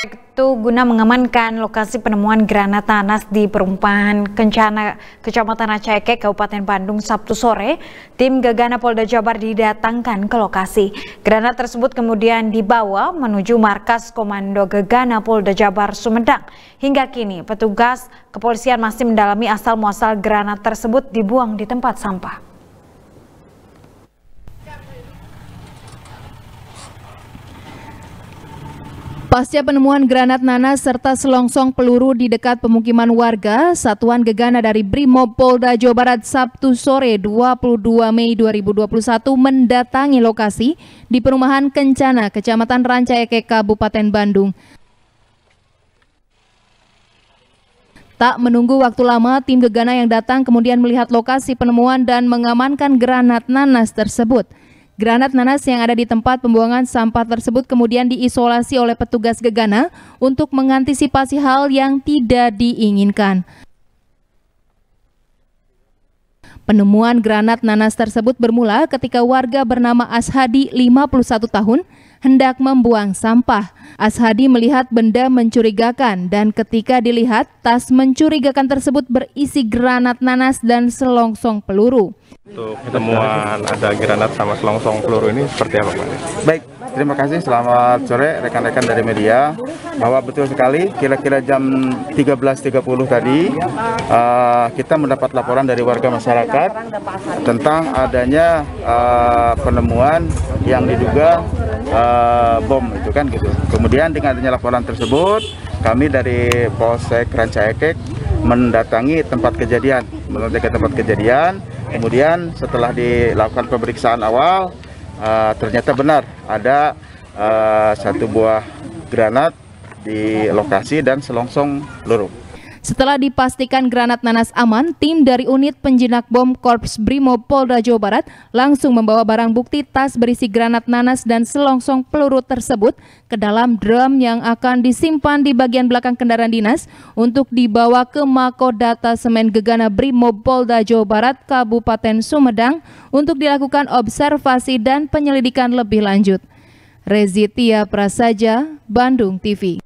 Itu guna mengamankan lokasi penemuan granat nanas di perumpahan Kencana, Kecamatan Aceh, Kabupaten Bandung, Sabtu sore, tim Gegana Polda Jabar didatangkan ke lokasi. Granat tersebut kemudian dibawa menuju markas Komando Gegana Polda Jabar, Sumedang. Hingga kini, petugas kepolisian masih mendalami asal-muasal granat tersebut dibuang di tempat sampah. Pasca penemuan granat nanas serta selongsong peluru di dekat pemukiman warga, Satuan Gegana dari Brimob Polda Jawa Barat Sabtu sore 22 Mei 2021 mendatangi lokasi di perumahan Kencana, Kecamatan Rancaikek, Kabupaten Bandung. Tak menunggu waktu lama, tim Gegana yang datang kemudian melihat lokasi penemuan dan mengamankan granat nanas tersebut. Granat nanas yang ada di tempat pembuangan sampah tersebut kemudian diisolasi oleh petugas Gegana untuk mengantisipasi hal yang tidak diinginkan. Penemuan granat nanas tersebut bermula ketika warga bernama Ashadi 51 tahun hendak membuang sampah. Ashadi melihat benda mencurigakan dan ketika dilihat tas mencurigakan tersebut berisi granat nanas dan selongsong peluru. Untuk temuan ada granat sama selongsong peluru ini seperti apa Pak? Baik, terima kasih selamat sore rekan-rekan dari media bahwa betul sekali kira-kira jam 13.30 tadi uh, kita mendapat laporan dari warga masyarakat tentang adanya uh, penemuan yang diduga uh, bom itu kan gitu. Kemudian dengan adanya laporan tersebut, kami dari Polsek Rancaekek mendatangi tempat kejadian, mendatangi tempat kejadian. Kemudian setelah dilakukan pemeriksaan awal, uh, ternyata benar ada uh, satu buah granat di lokasi dan selongsong peluru. Setelah dipastikan granat nanas aman, tim dari unit penjinak bom Korps Brimob Polda Jawa Barat langsung membawa barang bukti tas berisi granat nanas dan selongsong peluru tersebut ke dalam drum yang akan disimpan di bagian belakang kendaraan dinas untuk dibawa ke Mako Data Semen Gegana Brimob Polda Jawa Barat Kabupaten Sumedang untuk dilakukan observasi dan penyelidikan lebih lanjut. Rezitia Prasaja, Bandung TV.